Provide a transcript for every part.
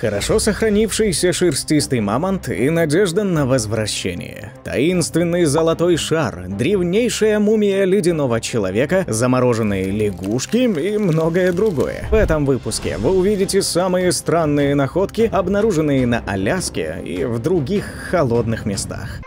Хорошо сохранившийся шерстистый мамонт и надежда на возвращение. Таинственный золотой шар, древнейшая мумия ледяного человека, замороженные лягушки и многое другое. В этом выпуске вы увидите самые странные находки, обнаруженные на Аляске и в других холодных местах.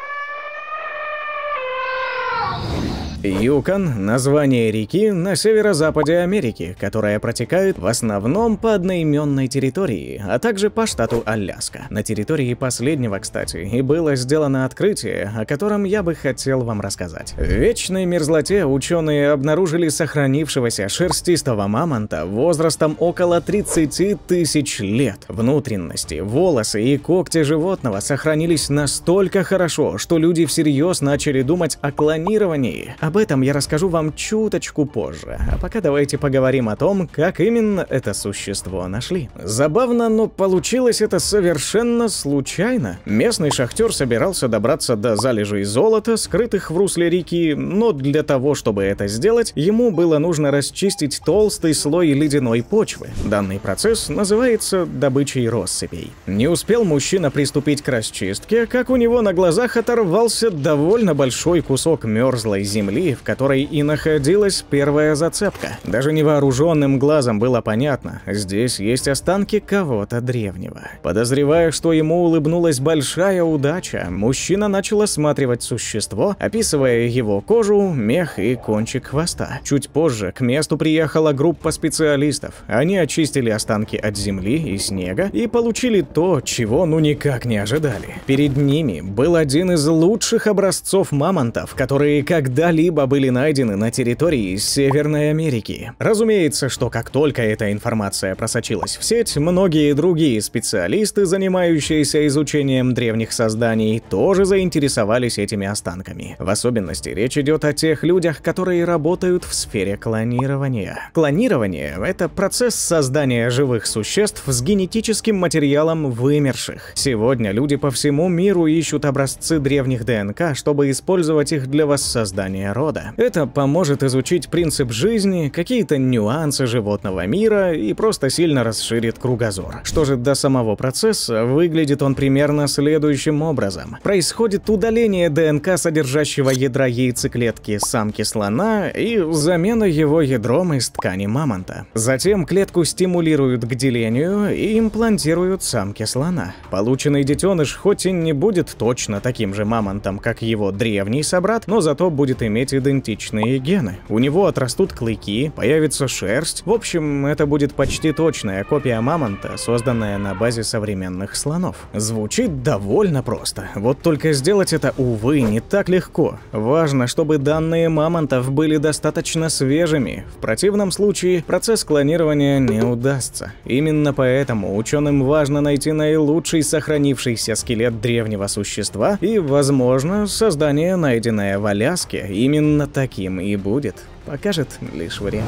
Юкон – название реки на северо-западе Америки, которая протекает в основном по одноименной территории, а также по штату Аляска. На территории последнего, кстати, и было сделано открытие, о котором я бы хотел вам рассказать. В вечной мерзлоте ученые обнаружили сохранившегося шерстистого мамонта возрастом около 30 тысяч лет. Внутренности, волосы и когти животного сохранились настолько хорошо, что люди всерьез начали думать о клонировании, об этом я расскажу вам чуточку позже, а пока давайте поговорим о том, как именно это существо нашли. Забавно, но получилось это совершенно случайно. Местный шахтер собирался добраться до залежей золота, скрытых в русле реки, но для того, чтобы это сделать, ему было нужно расчистить толстый слой ледяной почвы. Данный процесс называется добычей россыпей. Не успел мужчина приступить к расчистке, как у него на глазах оторвался довольно большой кусок мерзлой земли, земли, в которой и находилась первая зацепка. Даже невооруженным глазом было понятно, здесь есть останки кого-то древнего. Подозревая, что ему улыбнулась большая удача, мужчина начал осматривать существо, описывая его кожу, мех и кончик хвоста. Чуть позже к месту приехала группа специалистов. Они очистили останки от земли и снега и получили то, чего ну никак не ожидали. Перед ними был один из лучших образцов мамонтов, которые когда-либо либо были найдены на территории Северной Америки. Разумеется, что как только эта информация просочилась в сеть, многие другие специалисты, занимающиеся изучением древних созданий, тоже заинтересовались этими останками. В особенности речь идет о тех людях, которые работают в сфере клонирования. Клонирование — это процесс создания живых существ с генетическим материалом вымерших. Сегодня люди по всему миру ищут образцы древних ДНК, чтобы использовать их для воссоздания рода природа. Это поможет изучить принцип жизни, какие-то нюансы животного мира и просто сильно расширит кругозор. Что же до самого процесса, выглядит он примерно следующим образом. Происходит удаление ДНК, содержащего ядра яйцеклетки самки слона и замена его ядром из ткани мамонта. Затем клетку стимулируют к делению и имплантируют самки слона. Полученный детеныш хоть и не будет точно таким же мамонтом, как его древний собрат, но зато будет иметь быть идентичные гены. У него отрастут клыки, появится шерсть. В общем, это будет почти точная копия мамонта, созданная на базе современных слонов. Звучит довольно просто. Вот только сделать это, увы, не так легко. Важно, чтобы данные мамонтов были достаточно свежими. В противном случае процесс клонирования не удастся. Именно поэтому ученым важно найти наилучший сохранившийся скелет древнего существа и, возможно, создание, найденное в Аляске, именно именно таким и будет. Покажет лишь время.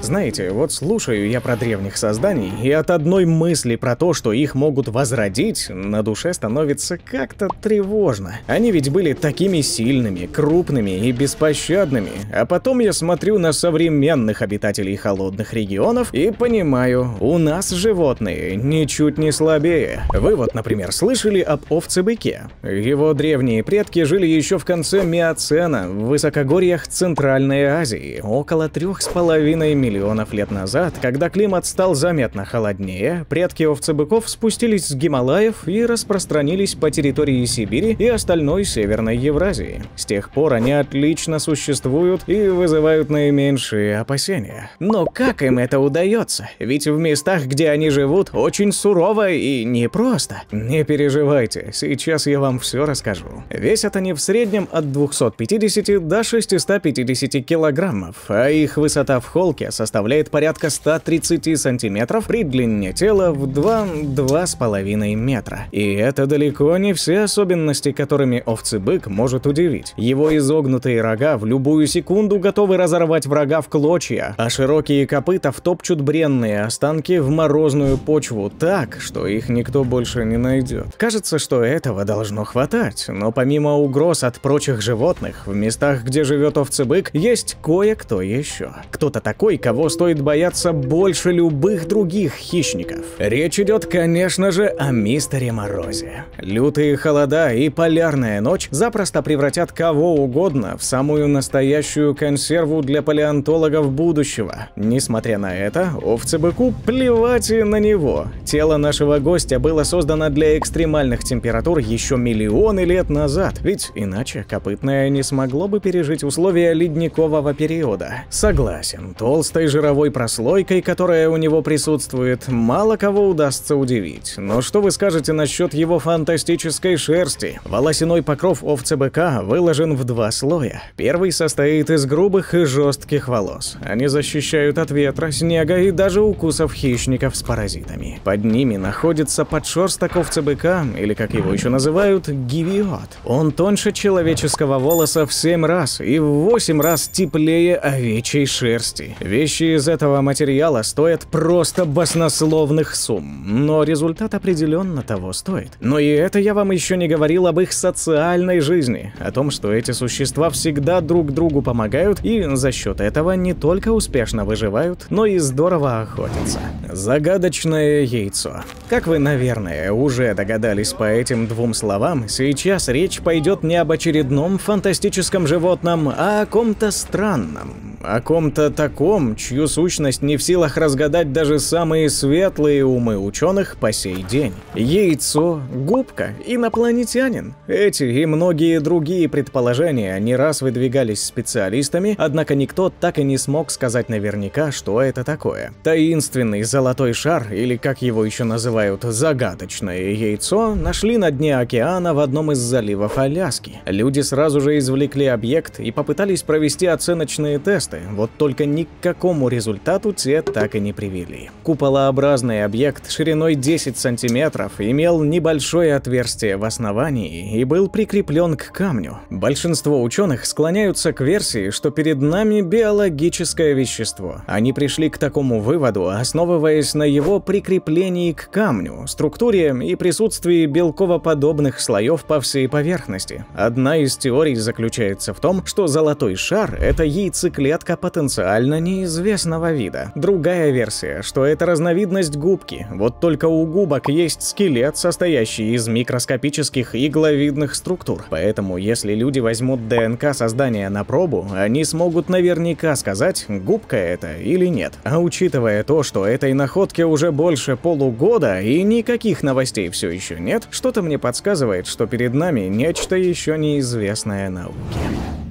Знаете, вот слушаю я про древних созданий, и от одной мысли про то, что их могут возродить, на душе становится как-то тревожно. Они ведь были такими сильными, крупными и беспощадными. А потом я смотрю на современных обитателей холодных регионов и понимаю, у нас животные ничуть не слабее. Вы вот, например, слышали об овце-быке? Его древние предки жили еще в конце миоцена в высокогорьях Центральной Азии. Земли около трех с половиной миллионов лет назад, когда климат стал заметно холоднее, предки овцебыков спустились с Гималаев и распространились по территории Сибири и остальной Северной Евразии. С тех пор они отлично существуют и вызывают наименьшие опасения. Но как им это удается? Ведь в местах, где они живут, очень сурово и непросто. Не переживайте, сейчас я вам все расскажу. Весят они в среднем от 250 до 650 килограмм килограммов, а их высота в холке составляет порядка 130 сантиметров при длине тела в 2-2,5 метра. И это далеко не все особенности, которыми овцы-бык может удивить. Его изогнутые рога в любую секунду готовы разорвать врага в клочья, а широкие копыта втопчут бренные останки в морозную почву так, что их никто больше не найдет. Кажется, что этого должно хватать, но помимо угроз от прочих животных, в местах, где живет овцебык, есть кое кое-кто еще. Кто-то такой, кого стоит бояться больше любых других хищников. Речь идет, конечно же, о мистере Морозе. Лютые холода и полярная ночь запросто превратят кого угодно в самую настоящую консерву для палеонтологов будущего. Несмотря на это, овцебыку плевать и на него. Тело нашего гостя было создано для экстремальных температур еще миллионы лет назад, ведь иначе копытное не смогло бы пережить условия ледникового периода периода. Согласен, толстой жировой прослойкой, которая у него присутствует, мало кого удастся удивить. Но что вы скажете насчет его фантастической шерсти? Волосяной покров овцы быка выложен в два слоя. Первый состоит из грубых и жестких волос. Они защищают от ветра, снега и даже укусов хищников с паразитами. Под ними находится подшерсток овцы быка, или как его еще называют, гивиот. Он тоньше человеческого волоса в 7 раз и в 8 раз теплее скорее овечьей шерсти. Вещи из этого материала стоят просто баснословных сумм, но результат определенно того стоит. Но и это я вам еще не говорил об их социальной жизни, о том, что эти существа всегда друг другу помогают и за счет этого не только успешно выживают, но и здорово охотятся. Загадочное яйцо. Как вы, наверное, уже догадались по этим двум словам, сейчас речь пойдет не об очередном фантастическом животном, а о ком-то странном them. о ком-то таком, чью сущность не в силах разгадать даже самые светлые умы ученых по сей день. Яйцо, губка, инопланетянин. Эти и многие другие предположения не раз выдвигались специалистами, однако никто так и не смог сказать наверняка, что это такое. Таинственный золотой шар, или как его еще называют, загадочное яйцо, нашли на дне океана в одном из заливов Аляски. Люди сразу же извлекли объект и попытались провести оценочные тесты, планеты. Вот только ни к какому результату те так и не привели. Куполообразный объект шириной 10 сантиметров имел небольшое отверстие в основании и был прикреплен к камню. Большинство ученых склоняются к версии, что перед нами биологическое вещество. Они пришли к такому выводу, основываясь на его прикреплении к камню, структуре и присутствии белковоподобных слоев по всей поверхности. Одна из теорий заключается в том, что золотой шар – это яйцеклетка клетка потенциально неизвестного вида. Другая версия, что это разновидность губки, вот только у губок есть скелет, состоящий из микроскопических игловидных структур. Поэтому, если люди возьмут ДНК создания на пробу, они смогут наверняка сказать, губка это или нет. А учитывая то, что этой находке уже больше полугода и никаких новостей все еще нет, что-то мне подсказывает, что перед нами нечто еще неизвестное науке.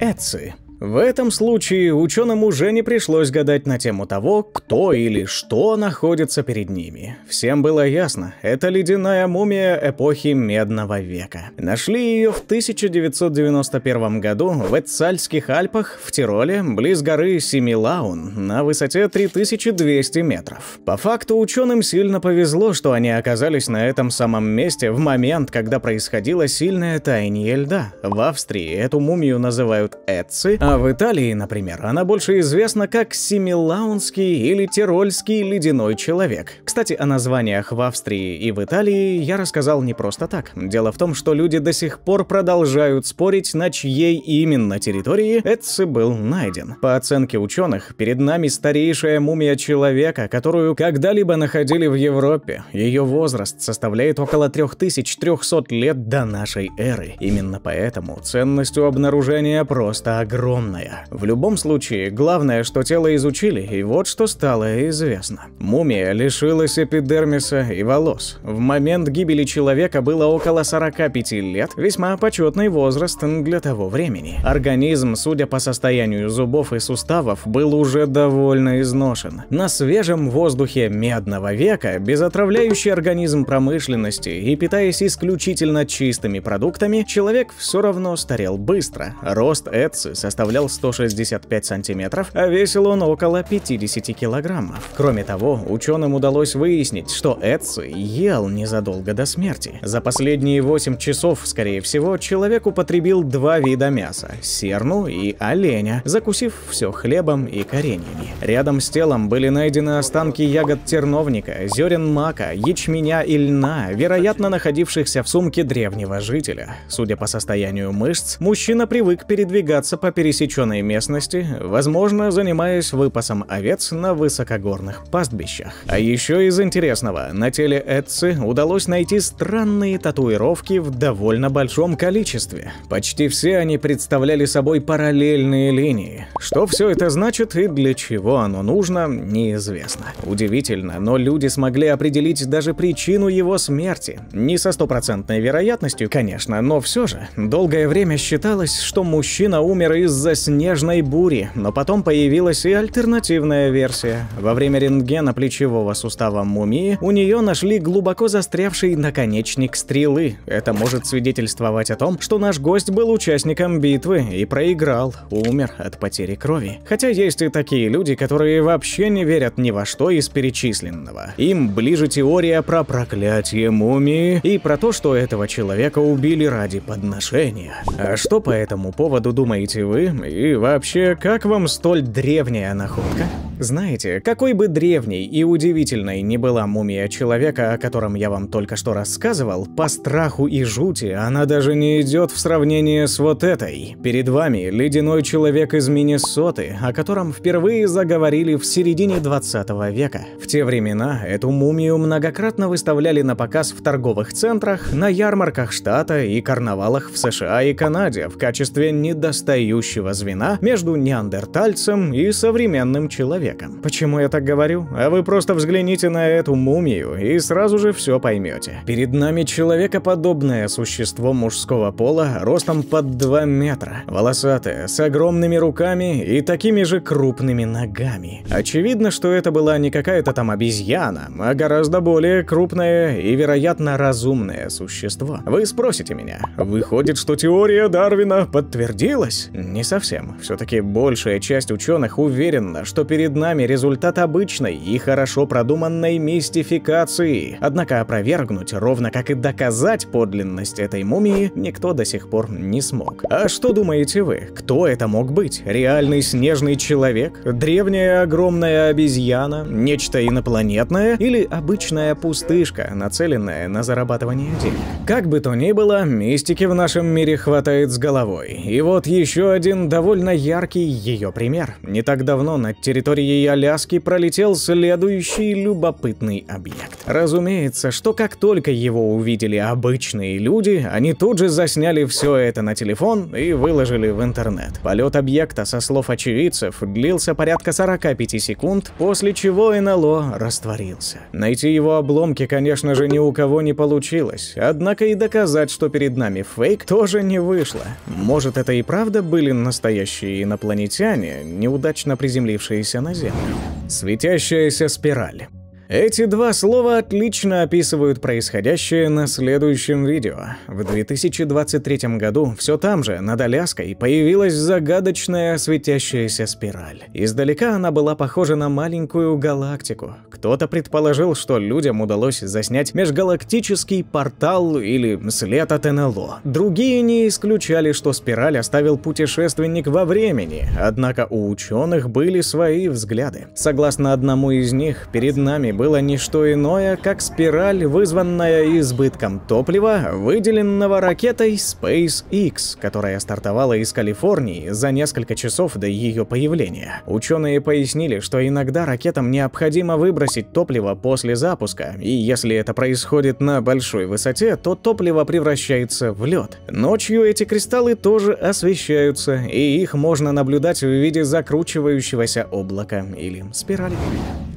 Эци. В этом случае ученым уже не пришлось гадать на тему того, кто или что находится перед ними. Всем было ясно, это ледяная мумия эпохи Медного века. Нашли ее в 1991 году в Эцальских Альпах в Тироле, близ горы Симилаун, на высоте 3200 метров. По факту ученым сильно повезло, что они оказались на этом самом месте в момент, когда происходило сильное таяние льда. В Австрии эту мумию называют Эци, а в Италии, например, она больше известна как Симилаунский или Тирольский ледяной человек. Кстати, о названиях в Австрии и в Италии я рассказал не просто так. Дело в том, что люди до сих пор продолжают спорить, на чьей именно территории Эдси был найден. По оценке ученых, перед нами старейшая мумия человека, которую когда-либо находили в Европе. Ее возраст составляет около 3300 лет до нашей эры. Именно поэтому ценность у обнаружения просто огромна огромная. В любом случае, главное, что тело изучили, и вот что стало известно. Мумия лишилась эпидермиса и волос. В момент гибели человека было около 45 лет, весьма почетный возраст для того времени. Организм, судя по состоянию зубов и суставов, был уже довольно изношен. На свежем воздухе медного века, без отравляющий организм промышленности и питаясь исключительно чистыми продуктами, человек все равно старел быстро. Рост Эдсы составлял составлял 165 сантиметров, а весил он около 50 килограммов. Кроме того, ученым удалось выяснить, что Эдси ел незадолго до смерти. За последние 8 часов, скорее всего, человек употребил два вида мяса – серну и оленя, закусив все хлебом и кореньями. Рядом с телом были найдены останки ягод терновника, зерен мака, ячменя и льна, вероятно, находившихся в сумке древнего жителя. Судя по состоянию мышц, мужчина привык передвигаться по пересечению пересеченной местности, возможно, занимаясь выпасом овец на высокогорных пастбищах. А еще из интересного, на теле Эдси удалось найти странные татуировки в довольно большом количестве. Почти все они представляли собой параллельные линии. Что все это значит и для чего оно нужно, неизвестно. Удивительно, но люди смогли определить даже причину его смерти. Не со стопроцентной вероятностью, конечно, но все же. Долгое время считалось, что мужчина умер из-за из-за снежной бури, но потом появилась и альтернативная версия. Во время рентгена плечевого сустава мумии у нее нашли глубоко застрявший наконечник стрелы. Это может свидетельствовать о том, что наш гость был участником битвы и проиграл, умер от потери крови. Хотя есть и такие люди, которые вообще не верят ни во что из перечисленного. Им ближе теория про проклятие мумии и про то, что этого человека убили ради подношения. А что по этому поводу думаете вы? И вообще, как вам столь древняя находка? Знаете, какой бы древней и удивительной ни была мумия человека, о котором я вам только что рассказывал, по страху и жути она даже не идет в сравнение с вот этой. Перед вами ледяной человек из Миннесоты, о котором впервые заговорили в середине 20 века. В те времена эту мумию многократно выставляли на показ в торговых центрах, на ярмарках штата и карнавалах в США и Канаде в качестве недостающего звена между неандертальцем и современным человеком человеком. Почему я так говорю? А вы просто взгляните на эту мумию и сразу же все поймете. Перед нами человекоподобное существо мужского пола ростом под 2 метра, волосатое, с огромными руками и такими же крупными ногами. Очевидно, что это была не какая-то там обезьяна, а гораздо более крупное и, вероятно, разумное существо. Вы спросите меня, выходит, что теория Дарвина подтвердилась? Не совсем. Все-таки большая часть ученых уверена, что перед нами результат обычной и хорошо продуманной мистификации. Однако опровергнуть, ровно как и доказать подлинность этой мумии, никто до сих пор не смог. А что думаете вы? Кто это мог быть? Реальный снежный человек? Древняя огромная обезьяна? Нечто инопланетное? Или обычная пустышка, нацеленная на зарабатывание денег? Как бы то ни было, мистики в нашем мире хватает с головой. И вот еще один довольно яркий ее пример. Не так давно на территории своей Аляски пролетел следующий любопытный объект. Разумеется, что как только его увидели обычные люди, они тут же засняли все это на телефон и выложили в интернет. Полет объекта, со слов очевидцев, длился порядка 45 секунд, после чего НЛО растворился. Найти его обломки, конечно же, ни у кого не получилось, однако и доказать, что перед нами фейк, тоже не вышло. Может, это и правда были настоящие инопланетяне, неудачно приземлившиеся на землю. Светящаяся спираль. Эти два слова отлично описывают происходящее на следующем видео. В 2023 году все там же, над Аляской, появилась загадочная светящаяся спираль. Издалека она была похожа на маленькую галактику. Кто-то предположил, что людям удалось заснять межгалактический портал или след от НЛО. Другие не исключали, что спираль оставил путешественник во времени, однако у ученых были свои взгляды. Согласно одному из них, перед нами было не что иное, как спираль, вызванная избытком топлива, выделенного ракетой SpaceX, которая стартовала из Калифорнии за несколько часов до ее появления. Ученые пояснили, что иногда ракетам необходимо выбросить топливо после запуска, и если это происходит на большой высоте, то топливо превращается в лед. Ночью эти кристаллы тоже освещаются, и их можно наблюдать в виде закручивающегося облака или спирали.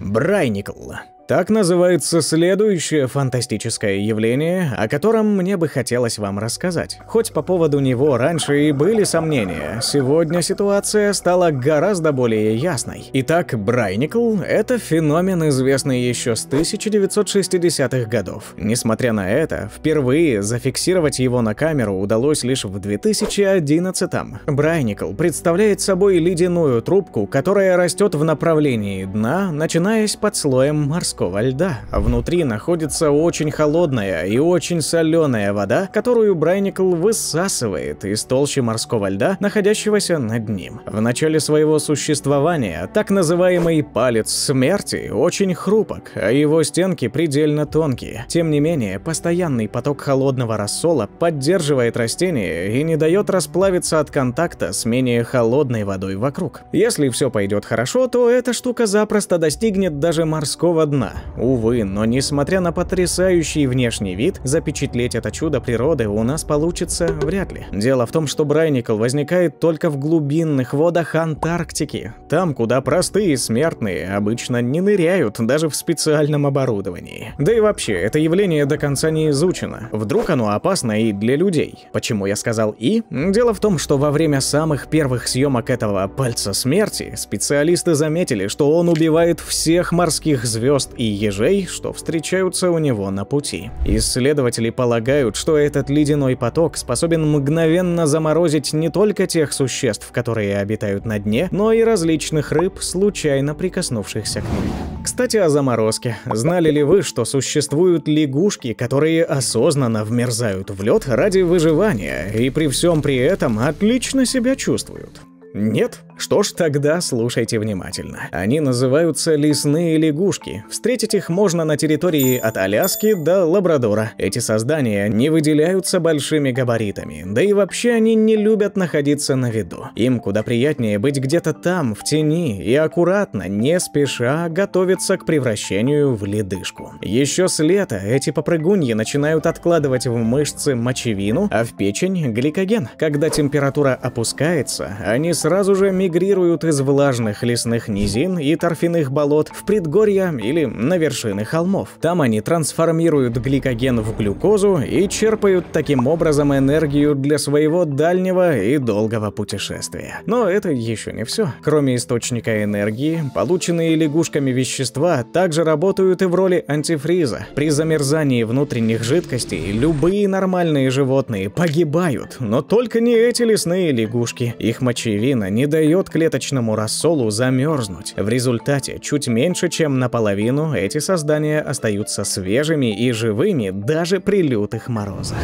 Брайникл. Так называется следующее фантастическое явление, о котором мне бы хотелось вам рассказать. Хоть по поводу него раньше и были сомнения, сегодня ситуация стала гораздо более ясной. Итак, Брайникл – это феномен, известный еще с 1960-х годов. Несмотря на это, впервые зафиксировать его на камеру удалось лишь в 2011-м. Брайникл представляет собой ледяную трубку, которая растет в направлении дна, начинаясь под слоем морского морского льда. Внутри находится очень холодная и очень соленая вода, которую Брайникл высасывает из толщи морского льда, находящегося над ним. В начале своего существования так называемый палец смерти очень хрупок, а его стенки предельно тонкие. Тем не менее, постоянный поток холодного рассола поддерживает растение и не дает расплавиться от контакта с менее холодной водой вокруг. Если все пойдет хорошо, то эта штука запросто достигнет даже морского дна, Увы, но несмотря на потрясающий внешний вид, запечатлеть это чудо природы у нас получится вряд ли. Дело в том, что Брайникл возникает только в глубинных водах Антарктики, там, куда простые смертные обычно не ныряют даже в специальном оборудовании. Да и вообще, это явление до конца не изучено. Вдруг оно опасно и для людей. Почему я сказал «и»? Дело в том, что во время самых первых съемок этого «Пальца смерти» специалисты заметили, что он убивает всех морских звезд мест и ежей, что встречаются у него на пути. Исследователи полагают, что этот ледяной поток способен мгновенно заморозить не только тех существ, которые обитают на дне, но и различных рыб, случайно прикоснувшихся к ним. Кстати, о заморозке. Знали ли вы, что существуют лягушки, которые осознанно вмерзают в лед ради выживания и при всем при этом отлично себя чувствуют? Нет? Что ж, тогда слушайте внимательно. Они называются лесные лягушки. Встретить их можно на территории от Аляски до Лабрадора. Эти создания не выделяются большими габаритами, да и вообще они не любят находиться на виду. Им куда приятнее быть где-то там, в тени, и аккуратно, не спеша, готовиться к превращению в ледышку. Еще с лета эти попрыгуньи начинают откладывать в мышцы мочевину, а в печень гликоген. Когда температура опускается, они сразу же мигрируют мигрируют из влажных лесных низин и торфяных болот в предгорья или на вершины холмов. Там они трансформируют гликоген в глюкозу и черпают таким образом энергию для своего дальнего и долгого путешествия. Но это еще не все. Кроме источника энергии, полученные лягушками вещества также работают и в роли антифриза. При замерзании внутренних жидкостей любые нормальные животные погибают, но только не эти лесные лягушки. Их мочевина не дает дает клеточному рассолу замерзнуть. В результате, чуть меньше, чем наполовину, эти создания остаются свежими и живыми даже при лютых морозах.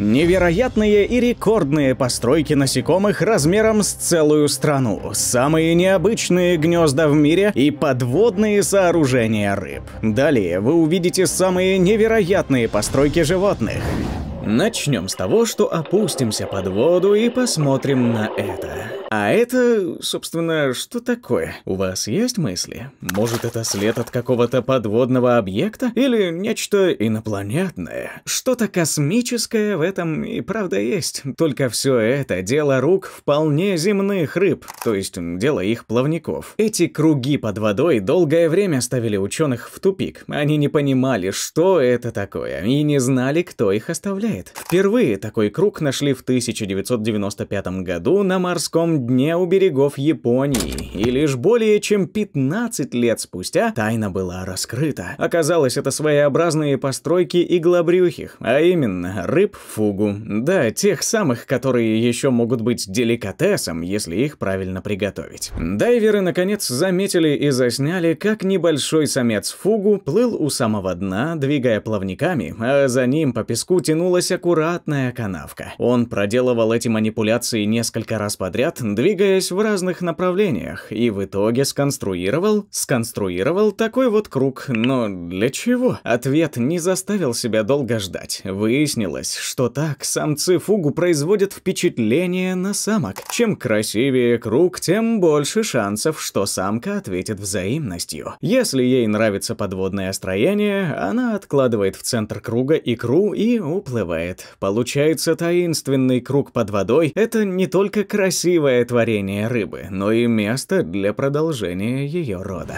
Невероятные и рекордные постройки насекомых размером с целую страну, самые необычные гнезда в мире и подводные сооружения рыб. Далее вы увидите самые невероятные постройки животных. Начнем с того, что опустимся под воду и посмотрим на это. А это, собственно, что такое? У вас есть мысли? Может, это след от какого-то подводного объекта? Или нечто инопланетное? Что-то космическое в этом и правда есть. Только все это дело рук вполне земных рыб, то есть дело их плавников. Эти круги под водой долгое время ставили ученых в тупик. Они не понимали, что это такое, и не знали, кто их оставляет. Впервые такой круг нашли в 1995 году на морском дне у берегов Японии, и лишь более чем 15 лет спустя тайна была раскрыта. Оказалось, это своеобразные постройки иглобрюхих, а именно рыб фугу. Да, тех самых, которые еще могут быть деликатесом, если их правильно приготовить. Дайверы, наконец, заметили и засняли, как небольшой самец фугу плыл у самого дна, двигая плавниками, а за ним по песку тянулась аккуратная канавка. Он проделывал эти манипуляции несколько раз подряд, двигаясь в разных направлениях, и в итоге сконструировал, сконструировал такой вот круг. Но для чего? Ответ не заставил себя долго ждать. Выяснилось, что так самцы фугу производят впечатление на самок. Чем красивее круг, тем больше шансов, что самка ответит взаимностью. Если ей нравится подводное строение, она откладывает в центр круга икру и уплывает. Получается таинственный круг под водой — это не только красивое творение рыбы, но и место для продолжения ее рода.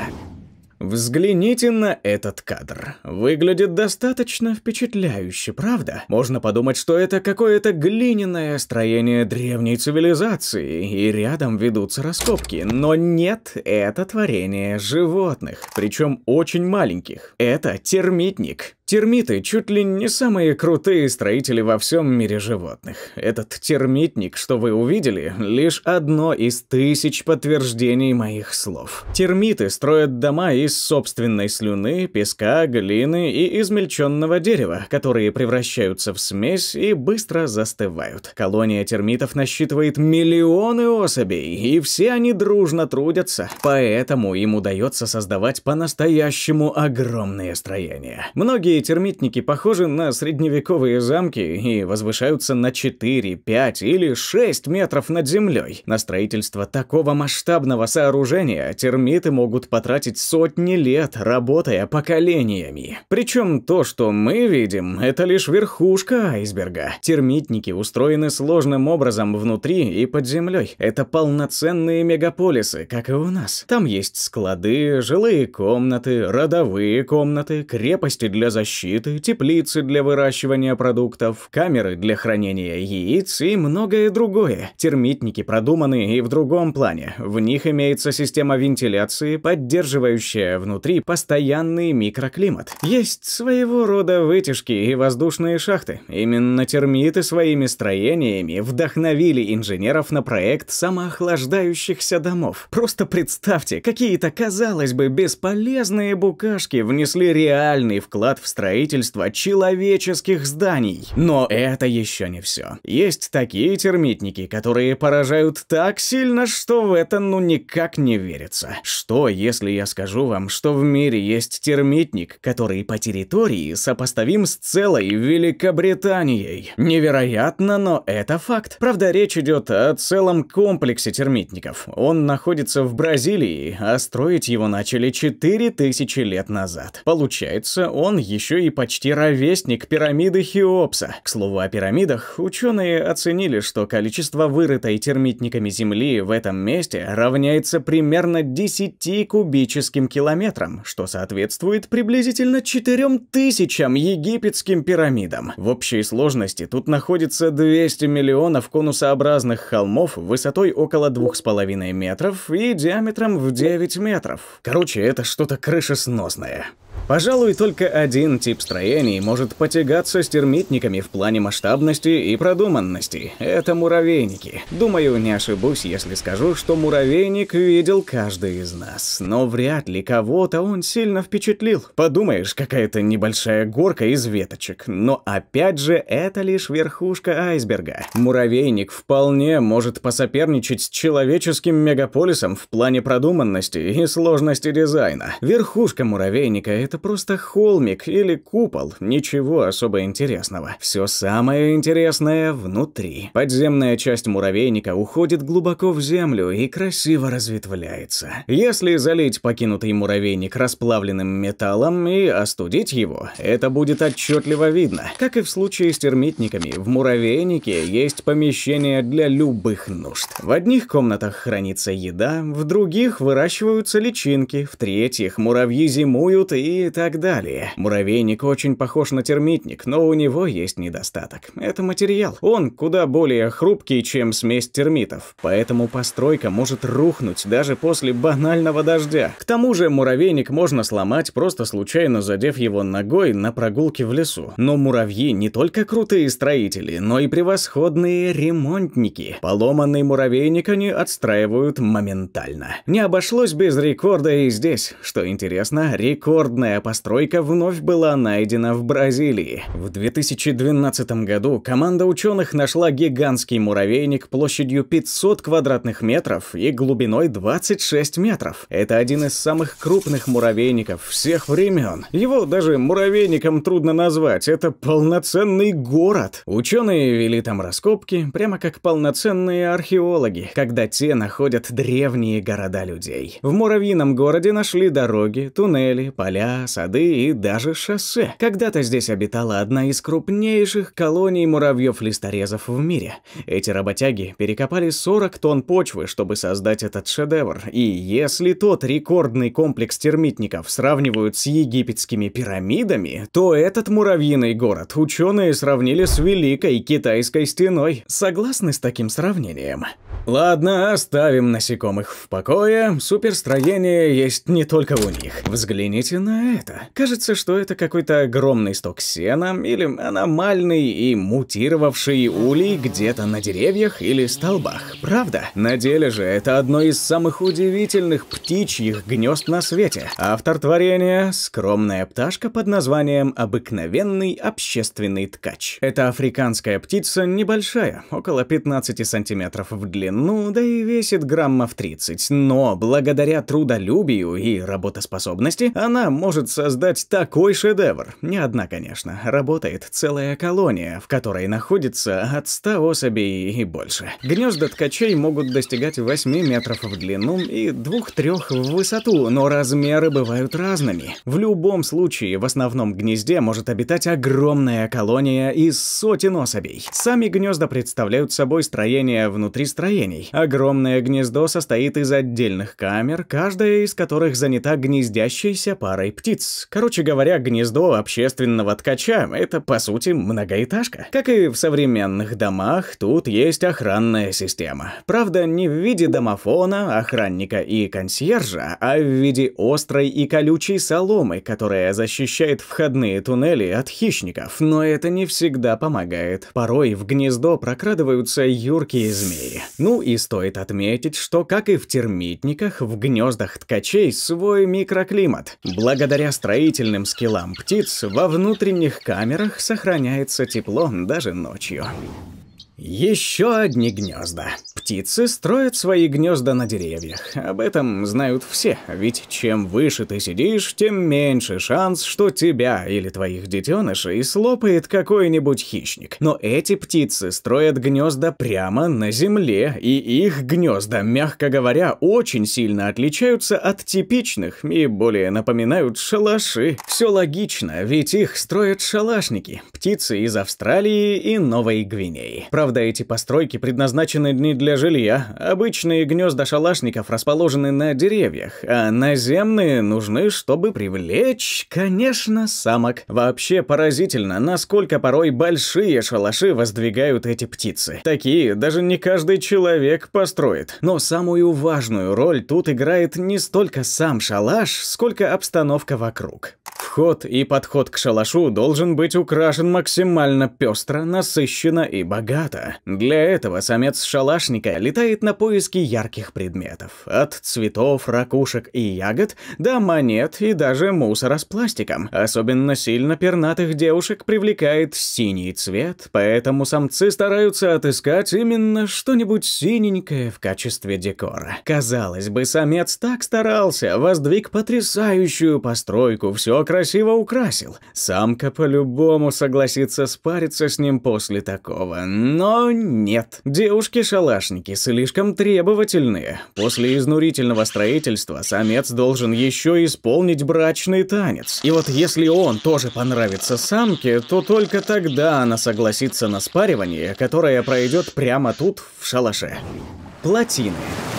Взгляните на этот кадр. Выглядит достаточно впечатляюще, правда? Можно подумать, что это какое-то глиняное строение древней цивилизации, и рядом ведутся раскопки. Но нет, это творение животных, причем очень маленьких. Это термитник. Термиты чуть ли не самые крутые строители во всем мире животных. Этот термитник, что вы увидели, лишь одно из тысяч подтверждений моих слов. Термиты строят дома из из собственной слюны, песка, глины и измельченного дерева, которые превращаются в смесь и быстро застывают. Колония термитов насчитывает миллионы особей, и все они дружно трудятся, поэтому им удается создавать по-настоящему огромные строения. Многие термитники похожи на средневековые замки и возвышаются на 4, 5 или 6 метров над землей. На строительство такого масштабного сооружения термиты могут потратить сотни сотни лет, работая поколениями. Причем то, что мы видим, это лишь верхушка айсберга. Термитники устроены сложным образом внутри и под землей. Это полноценные мегаполисы, как и у нас. Там есть склады, жилые комнаты, родовые комнаты, крепости для защиты, теплицы для выращивания продуктов, камеры для хранения яиц и многое другое. Термитники продуманы и в другом плане. В них имеется система вентиляции, поддерживающая Сибири, внутри постоянный микроклимат. Есть своего рода вытяжки и воздушные шахты. Именно термиты своими строениями вдохновили инженеров на проект самоохлаждающихся домов. Просто представьте, какие-то, казалось бы, бесполезные букашки внесли реальный вклад в строительство человеческих зданий. Но это еще не все. Есть такие термитники, которые поражают так сильно, что в это ну никак не верится. Что, если я скажу вам, вам, что в мире есть термитник, который по территории сопоставим с целой Великобританией. Невероятно, но это факт. Правда, речь идет о целом комплексе термитников. Он находится в Бразилии, а строить его начали 4000 лет назад. Получается, он еще и почти ровесник пирамиды Хеопса. К слову о пирамидах, ученые оценили, что количество вырытой термитниками земли в этом месте равняется примерно 10 кубическим километрам километрам, что соответствует приблизительно 4000 египетским пирамидам. В общей сложности тут находится 200 миллионов конусообразных холмов высотой около 2,5 метров и диаметром в 9 метров. Короче, это что-то крышесносное. Пожалуй, только один тип строений может потягаться с термитниками в плане масштабности и продуманности. Это муравейники. Думаю, не ошибусь, если скажу, что муравейник видел каждый из нас. Но вряд ли кого-то он сильно впечатлил. Подумаешь, какая-то небольшая горка из веточек. Но опять же, это лишь верхушка айсберга. Муравейник вполне может посоперничать с человеческим мегаполисом в плане продуманности и сложности дизайна. Верхушка муравейника – это это просто холмик или купол, ничего особо интересного. Все самое интересное внутри. Подземная часть муравейника уходит глубоко в землю и красиво разветвляется. Если залить покинутый муравейник расплавленным металлом и остудить его, это будет отчетливо видно. Как и в случае с термитниками, в муравейнике есть помещение для любых нужд. В одних комнатах хранится еда, в других выращиваются личинки, в третьих муравьи зимуют и и так далее. Муравейник очень похож на термитник, но у него есть недостаток. Это материал. Он куда более хрупкий, чем смесь термитов. Поэтому постройка может рухнуть даже после банального дождя. К тому же муравейник можно сломать, просто случайно задев его ногой на прогулке в лесу. Но муравьи не только крутые строители, но и превосходные ремонтники. Поломанный муравейник они отстраивают моментально. Не обошлось без рекорда и здесь. Что интересно, рекордная Подобная постройка вновь была найдена в Бразилии. В 2012 году команда ученых нашла гигантский муравейник площадью 500 квадратных метров и глубиной 26 метров. Это один из самых крупных муравейников всех времен. Его даже муравейником трудно назвать, это полноценный город. Ученые вели там раскопки, прямо как полноценные археологи, когда те находят древние города людей. В муравьином городе нашли дороги, туннели, поля, сады и даже шоссе. Когда-то здесь обитала одна из крупнейших колоний муравьев-листорезов в мире. Эти работяги перекопали 40 тонн почвы, чтобы создать этот шедевр. И если тот рекордный комплекс термитников сравнивают с египетскими пирамидами, то этот муравьиный город ученые сравнили с Великой Китайской стеной. Согласны с таким сравнением? Ладно, оставим насекомых в покое. Суперстроение есть не только у них. Взгляните на это. Кажется, что это какой-то огромный сток сена или аномальный и мутировавший улей где-то на деревьях или столбах. Правда? На деле же это одно из самых удивительных птичьих гнезд на свете. Автор творения – скромная пташка под названием «Обыкновенный общественный ткач». Это африканская птица небольшая, около 15 сантиметров в длину ну да и весит граммов 30, но благодаря трудолюбию и работоспособности она может создать такой шедевр. Не одна, конечно, работает целая колония, в которой находится от 100 особей и больше. Гнезда ткачей могут достигать 8 метров в длину и 2-3 в высоту, но размеры бывают разными. В любом случае, в основном гнезде может обитать огромная колония из сотен особей. Сами гнезда представляют собой строение внутри строения, ступеней. Огромное гнездо состоит из отдельных камер, каждая из которых занята гнездящейся парой птиц. Короче говоря, гнездо общественного ткача – это, по сути, многоэтажка. Как и в современных домах, тут есть охранная система. Правда, не в виде домофона, охранника и консьержа, а в виде острой и колючей соломы, которая защищает входные туннели от хищников. Но это не всегда помогает. Порой в гнездо прокрадываются юркие змеи. Ну ну и стоит отметить, что, как и в термитниках, в гнездах ткачей свой микроклимат. Благодаря строительным скиллам птиц во внутренних камерах сохраняется тепло даже ночью. Еще одни гнезда. Птицы строят свои гнезда на деревьях. Об этом знают все, ведь чем выше ты сидишь, тем меньше шанс, что тебя или твоих детенышей слопает какой-нибудь хищник. Но эти птицы строят гнезда прямо на земле, и их гнезда, мягко говоря, очень сильно отличаются от типичных и более напоминают шалаши. Все логично, ведь их строят шалашники, птицы из Австралии и Новой Гвинеи. Правда, эти постройки предназначены не для жилья. Обычные гнезда шалашников расположены на деревьях, а наземные нужны, чтобы привлечь, конечно, самок. Вообще поразительно, насколько порой большие шалаши воздвигают эти птицы. Такие даже не каждый человек построит. Но самую важную роль тут играет не столько сам шалаш, сколько обстановка вокруг. Вход и подход к шалашу должен быть украшен максимально пестро, насыщенно и богато света. Для этого самец шалашника летает на поиски ярких предметов. От цветов, ракушек и ягод до монет и даже мусора с пластиком. Особенно сильно пернатых девушек привлекает синий цвет, поэтому самцы стараются отыскать именно что-нибудь синенькое в качестве декора. Казалось бы, самец так старался, воздвиг потрясающую постройку, все красиво украсил. Самка по-любому согласится спариться с ним после такого, но но нет. Девушки-шалашники слишком требовательные. После изнурительного строительства самец должен еще исполнить брачный танец. И вот если он тоже понравится самке, то только тогда она согласится на спаривание, которое пройдет прямо тут, в шалаше. Плотины.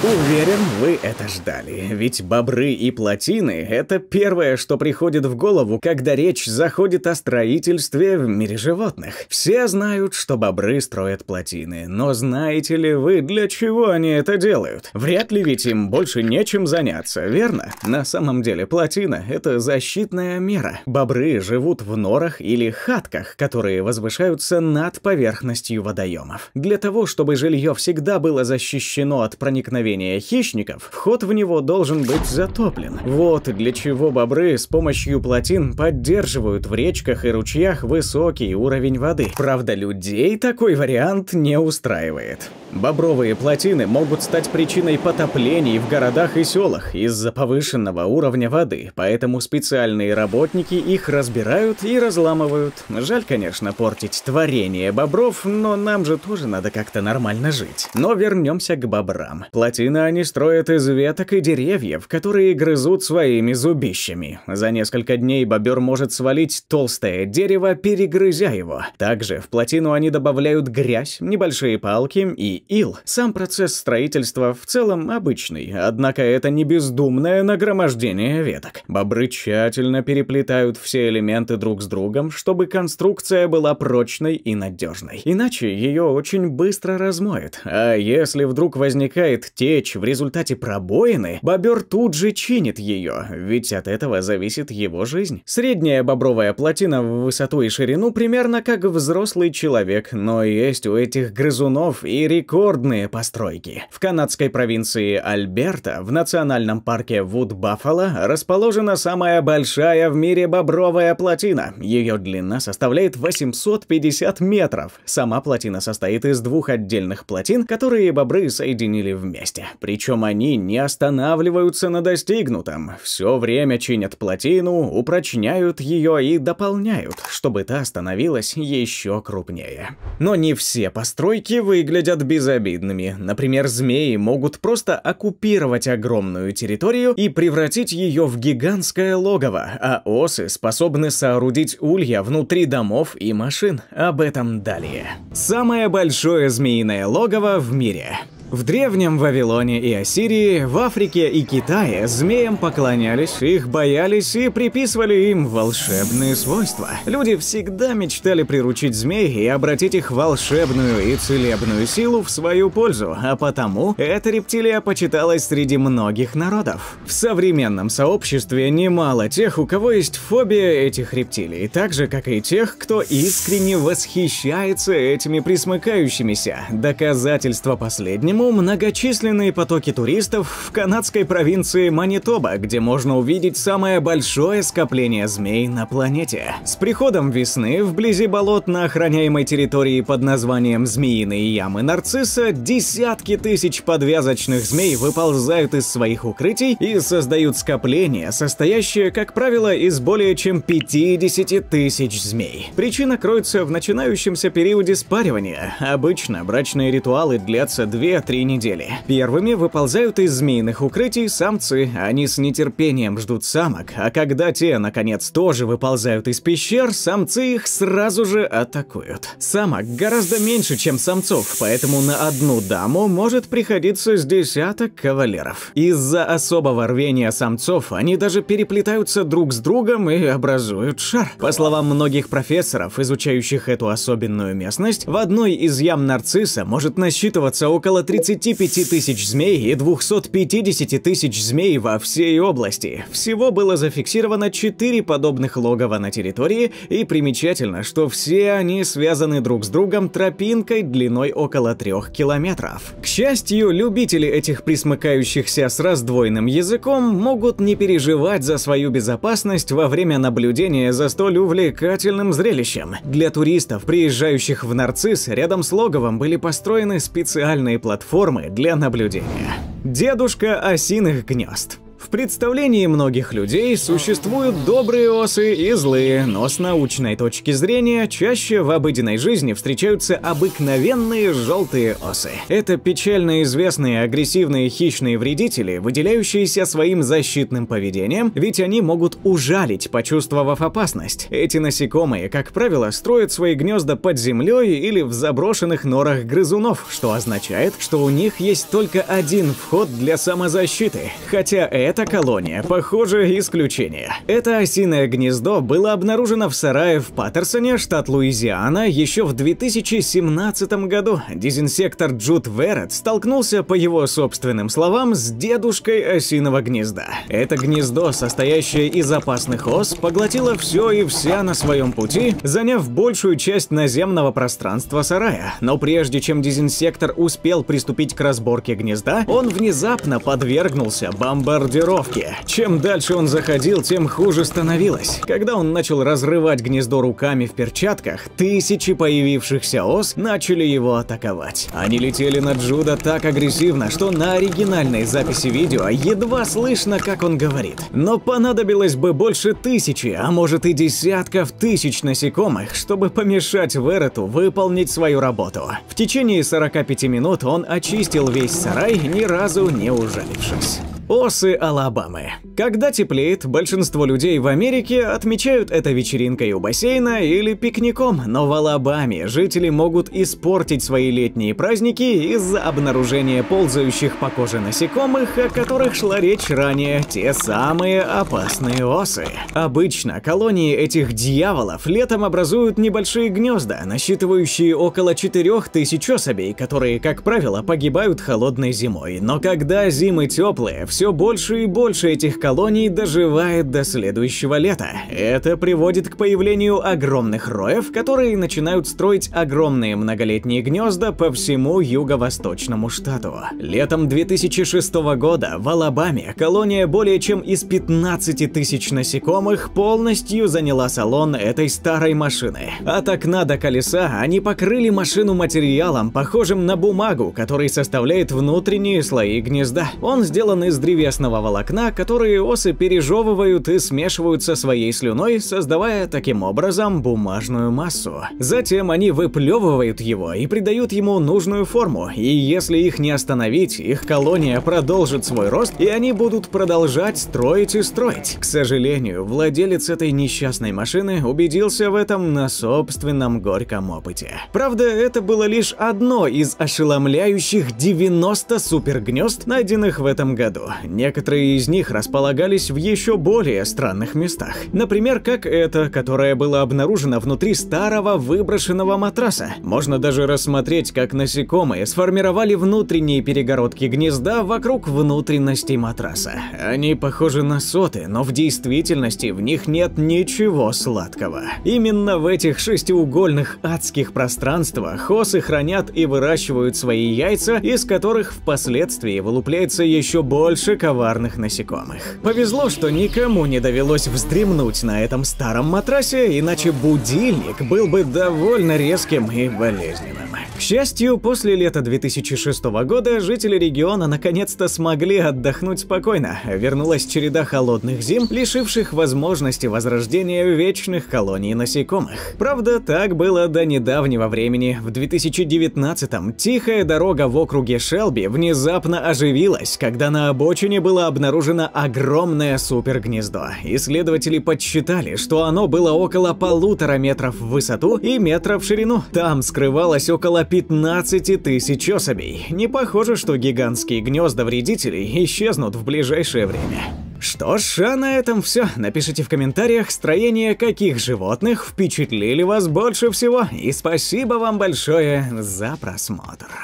Уверен, вы это ждали, ведь бобры и плотины – это первое, что приходит в голову, когда речь заходит о строительстве в мире животных. Все знают, что бобры строят плотины, но знаете ли вы, для чего они это делают? Вряд ли ведь им больше нечем заняться, верно? На самом деле плотина – это защитная мера. Бобры живут в норах или хатках, которые возвышаются над поверхностью водоемов. Для того, чтобы жилье всегда было защищено, защищено от проникновения хищников, вход в него должен быть затоплен. Вот для чего бобры с помощью плотин поддерживают в речках и ручьях высокий уровень воды. Правда, людей такой вариант не устраивает. Бобровые плотины могут стать причиной потоплений в городах и селах из-за повышенного уровня воды, поэтому специальные работники их разбирают и разламывают. Жаль, конечно, портить творение бобров, но нам же тоже надо как-то нормально жить. Но вернемся к бобрам. плотина они строят из веток и деревьев, которые грызут своими зубищами. За несколько дней бобер может свалить толстое дерево, перегрызя его. Также в плотину они добавляют грязь, небольшие палки и ил. Сам процесс строительства в целом обычный, однако это не бездумное нагромождение веток. Бобры тщательно переплетают все элементы друг с другом, чтобы конструкция была прочной и надежной. Иначе ее очень быстро размоет. А если вдруг вдруг возникает течь в результате пробоины, бобер тут же чинит ее, ведь от этого зависит его жизнь. Средняя бобровая плотина в высоту и ширину примерно как взрослый человек, но есть у этих грызунов и рекордные постройки. В канадской провинции Альберта в национальном парке Вуд-Баффало расположена самая большая в мире бобровая плотина. Ее длина составляет 850 метров. Сама плотина состоит из двух отдельных плотин, которые бобры соединили вместе. Причем они не останавливаются на достигнутом, все время чинят плотину, упрочняют ее и дополняют, чтобы та становилась еще крупнее. Но не все постройки выглядят безобидными. Например, змеи могут просто оккупировать огромную территорию и превратить ее в гигантское логово, а осы способны соорудить улья внутри домов и машин. Об этом далее. Самое большое змеиное логово в мире. В древнем Вавилоне и Ассирии, в Африке и Китае змеям поклонялись, их боялись и приписывали им волшебные свойства. Люди всегда мечтали приручить змей и обратить их волшебную и целебную силу в свою пользу, а потому эта рептилия почиталась среди многих народов. В современном сообществе немало тех, у кого есть фобия этих рептилий, так же, как и тех, кто искренне восхищается этими присмыкающимися. Доказательство последним нему многочисленные потоки туристов в канадской провинции Манитоба, где можно увидеть самое большое скопление змей на планете. С приходом весны вблизи болот на охраняемой территории под названием Змеиные ямы Нарцисса десятки тысяч подвязочных змей выползают из своих укрытий и создают скопление, состоящее, как правило, из более чем 50 тысяч змей. Причина кроется в начинающемся периоде спаривания. Обычно брачные ритуалы длятся 2, три недели. Первыми выползают из змеиных укрытий самцы. Они с нетерпением ждут самок, а когда те, наконец, тоже выползают из пещер, самцы их сразу же атакуют. Самок гораздо меньше, чем самцов, поэтому на одну даму может приходиться с десяток кавалеров. Из-за особого рвения самцов они даже переплетаются друг с другом и образуют шар. По словам многих профессоров, изучающих эту особенную местность, в одной из ям нарцисса может насчитываться около 30 35 тысяч змей и 250 тысяч змей во всей области. Всего было зафиксировано 4 подобных логова на территории, и примечательно, что все они связаны друг с другом тропинкой длиной около 3 километров. К счастью, любители этих присмыкающихся с раздвоенным языком могут не переживать за свою безопасность во время наблюдения за столь увлекательным зрелищем. Для туристов, приезжающих в Нарцисс, рядом с логовом были построены специальные платформы, платформы для наблюдения. Дедушка осиных гнезд. В представлении многих людей существуют добрые осы и злые, но с научной точки зрения чаще в обыденной жизни встречаются обыкновенные желтые осы. Это печально известные агрессивные хищные вредители, выделяющиеся своим защитным поведением, ведь они могут ужалить, почувствовав опасность. Эти насекомые, как правило, строят свои гнезда под землей или в заброшенных норах грызунов, что означает, что у них есть только один вход для самозащиты, хотя это это колония, похоже, исключение. Это осиное гнездо было обнаружено в сарае в Паттерсоне, штат Луизиана, еще в 2017 году. Дезинсектор Джуд Веретт столкнулся, по его собственным словам, с дедушкой осиного гнезда. Это гнездо, состоящее из опасных ос, поглотило все и вся на своем пути, заняв большую часть наземного пространства сарая. Но прежде чем дезинсектор успел приступить к разборке гнезда, он внезапно подвергнулся бомбардировке бомбардировки. Чем дальше он заходил, тем хуже становилось. Когда он начал разрывать гнездо руками в перчатках, тысячи появившихся ос начали его атаковать. Они летели на Джуда так агрессивно, что на оригинальной записи видео едва слышно, как он говорит. Но понадобилось бы больше тысячи, а может и десятков тысяч насекомых, чтобы помешать Верету выполнить свою работу. В течение 45 минут он очистил весь сарай, ни разу не ужалившись. Осы Алабамы. Когда теплеет, большинство людей в Америке отмечают это вечеринкой у бассейна или пикником, но в Алабаме жители могут испортить свои летние праздники из-за обнаружения ползающих по коже насекомых, о которых шла речь ранее, те самые опасные осы. Обычно колонии этих дьяволов летом образуют небольшие гнезда, насчитывающие около 4000 особей, которые, как правило, погибают холодной зимой. Но когда зимы теплые, в все больше и больше этих колоний доживает до следующего лета. Это приводит к появлению огромных роев, которые начинают строить огромные многолетние гнезда по всему юго-восточному штату. Летом 2006 года в Алабаме колония более чем из 15 тысяч насекомых полностью заняла салон этой старой машины. От окна до колеса они покрыли машину материалом, похожим на бумагу, который составляет внутренние слои гнезда. Он сделан из древесного волокна, которые осы пережевывают и смешивают со своей слюной, создавая таким образом бумажную массу. Затем они выплевывают его и придают ему нужную форму, и если их не остановить, их колония продолжит свой рост, и они будут продолжать строить и строить. К сожалению, владелец этой несчастной машины убедился в этом на собственном горьком опыте. Правда, это было лишь одно из ошеломляющих 90 супергнезд, найденных в этом году. Некоторые из них располагались в еще более странных местах. Например, как это, которое было обнаружено внутри старого выброшенного матраса. Можно даже рассмотреть, как насекомые сформировали внутренние перегородки гнезда вокруг внутренностей матраса. Они похожи на соты, но в действительности в них нет ничего сладкого. Именно в этих шестиугольных адских пространствах осы хранят и выращивают свои яйца, из которых впоследствии вылупляется еще больше больше коварных насекомых. Повезло, что никому не довелось вздремнуть на этом старом матрасе, иначе будильник был бы довольно резким и болезненным. К счастью, после лета 2006 года жители региона наконец-то смогли отдохнуть спокойно. Вернулась череда холодных зим, лишивших возможности возрождения вечных колоний насекомых. Правда, так было до недавнего времени. В 2019-м тихая дорога в округе Шелби внезапно оживилась, когда на обочине обочине было обнаружено огромное супергнездо. Исследователи подсчитали, что оно было около полутора метров в высоту и метра в ширину. Там скрывалось около 15 тысяч особей. Не похоже, что гигантские гнезда вредителей исчезнут в ближайшее время. Что ж, а на этом все. Напишите в комментариях, строение каких животных впечатлили вас больше всего. И спасибо вам большое за просмотр.